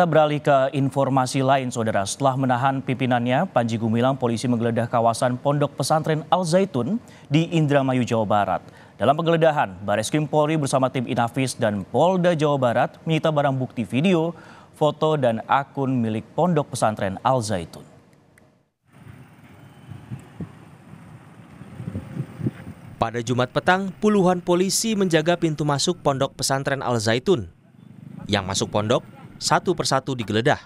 Kita beralih ke informasi lain, saudara. Setelah menahan pimpinannya, Panji Gumilang, polisi menggeledah kawasan Pondok Pesantren Al Zaitun di Indramayu, Jawa Barat. Dalam penggeledahan, Bareskrim Polri bersama tim Inafis dan Polda Jawa Barat menyita barang bukti video, foto, dan akun milik Pondok Pesantren Al Zaitun. Pada Jumat petang, puluhan polisi menjaga pintu masuk Pondok Pesantren Al Zaitun. Yang masuk pondok satu persatu digeledah.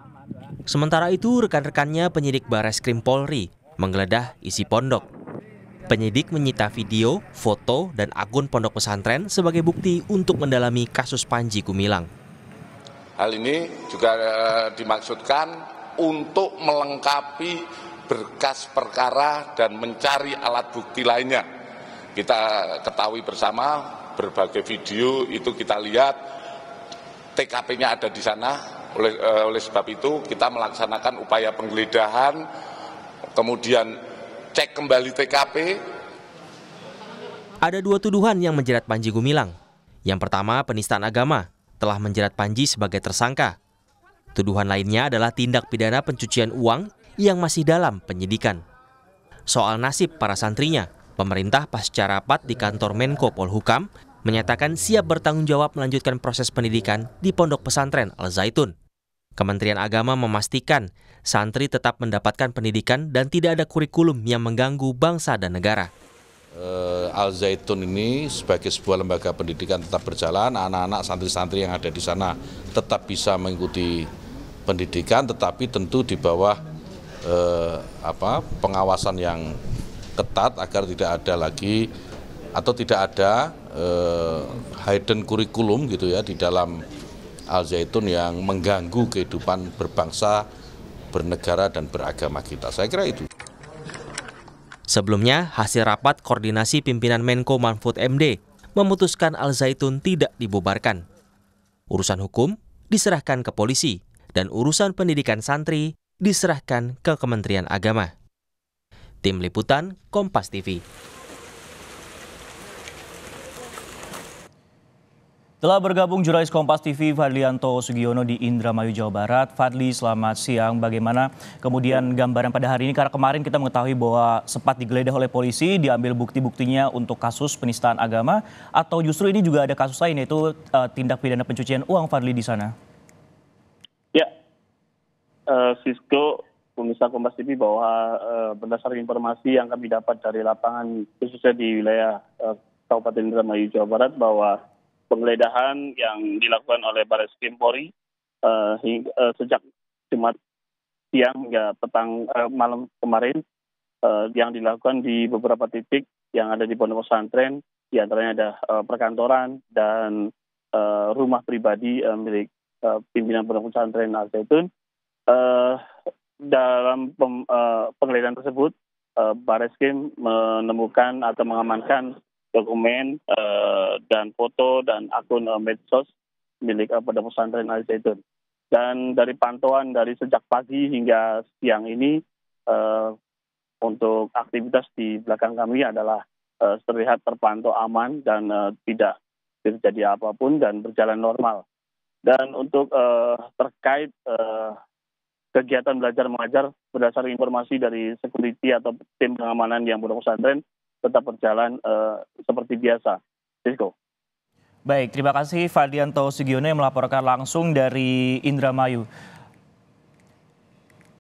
Sementara itu, rekan-rekannya penyidik Bares Krim Polri menggeledah isi pondok. Penyidik menyita video, foto, dan akun pondok pesantren sebagai bukti untuk mendalami kasus Panji Gumilang. Hal ini juga eh, dimaksudkan untuk melengkapi berkas perkara dan mencari alat bukti lainnya. Kita ketahui bersama berbagai video itu kita lihat TKP-nya ada di sana. Oleh, eh, oleh sebab itu kita melaksanakan upaya penggeledahan, kemudian cek kembali TKP. Ada dua tuduhan yang menjerat Panji Gumilang. Yang pertama, penistaan agama telah menjerat Panji sebagai tersangka. Tuduhan lainnya adalah tindak pidana pencucian uang yang masih dalam penyidikan. Soal nasib para santrinya, pemerintah pasca rapat di kantor Menko Polhukam menyatakan siap bertanggung jawab melanjutkan proses pendidikan di Pondok Pesantren Al-Zaitun. Kementerian Agama memastikan santri tetap mendapatkan pendidikan dan tidak ada kurikulum yang mengganggu bangsa dan negara. Eh, Al Zaitun ini sebagai sebuah lembaga pendidikan tetap berjalan, anak-anak santri-santri yang ada di sana tetap bisa mengikuti pendidikan, tetapi tentu di bawah eh, apa pengawasan yang ketat agar tidak ada lagi atau tidak ada eh, hidden kurikulum gitu ya di dalam Al Zaitun yang mengganggu kehidupan berbangsa, bernegara dan beragama kita. Saya kira itu. Sebelumnya, hasil rapat koordinasi pimpinan Menko Manfut MD memutuskan Al Zaitun tidak dibubarkan. Urusan hukum diserahkan ke polisi dan urusan pendidikan santri diserahkan ke Kementerian Agama. Tim Liputan Kompas TV Telah bergabung jurnalis Kompas TV Fadlianto Sugiono di Indramayu, Jawa Barat. Fadli, selamat siang. Bagaimana kemudian gambaran pada hari ini? Karena kemarin kita mengetahui bahwa sempat digeledah oleh polisi, diambil bukti-buktinya untuk kasus penistaan agama, atau justru ini juga ada kasus lain yaitu uh, tindak pidana pencucian uang Fadli di sana? Ya, uh, eh, pemirsa Kompas TV bahwa uh, berdasarkan informasi yang kami dapat dari lapangan khususnya di wilayah uh, Kabupaten Indramayu, Jawa Barat bahwa penggeledahan yang dilakukan oleh Baris Polri uh, uh, sejak Jumat siang hingga petang uh, malam kemarin uh, yang dilakukan di beberapa titik yang ada di pondok pesantren, di antaranya ada uh, perkantoran dan uh, rumah pribadi uh, milik uh, pimpinan pondok pesantren Al Zaitun. Uh, dalam pem, uh, penggeledahan tersebut, uh, Barreskrim menemukan atau mengamankan dokumen uh, dan foto dan akun uh, medsos milik uh, eh, pada Pesantren Al Zaitun. Dan dari pantauan dari sejak pagi hingga siang ini uh, untuk aktivitas di belakang kami adalah uh, terlihat terpantau aman dan uh, tidak terjadi apapun dan berjalan normal. Dan untuk uh, terkait uh, kegiatan belajar mengajar berdasarkan informasi dari security atau tim pengamanan yang Pondok Pesantren tetap berjalan uh, seperti biasa. Sisko. Baik, terima kasih Fadianto Sugiono yang melaporkan langsung dari Indramayu.